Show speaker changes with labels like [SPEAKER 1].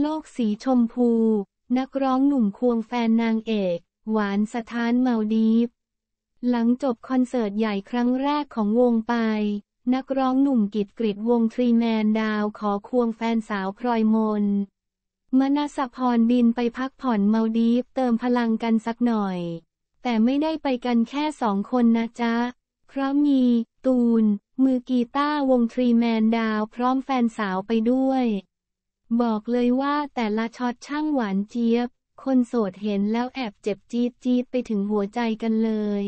[SPEAKER 1] โลกสีชมพู นักร้องหนุ่มควงแฟนนางเอก หวานสถานเมาดีฟ หลังจบคอนเสิร์ตใหญ่ครั้งแรกของวงไปนักร้องหนุ่มกิจกริดวงทรีแมนดาวขอควงแฟนสาวพลอยมนมณสพรบินไปพักผ่อนเมาดีฟ เติมพลังกันสักหน่อย แต่ไม่ได้ไปกันแค่สองคนนะจ๊ะ เพราะมี ตูน มือกีตาร์วงทรีแมนดาว พร้อมแฟนสาวไปด้วยบอกเลยว่าแต่ละช็อตช่างหวานเจี๊ยบ คนโสดเห็นแล้วแอบเจ็บจี๊ดจี๊ดไปถึ
[SPEAKER 2] งหัวใจกันเลย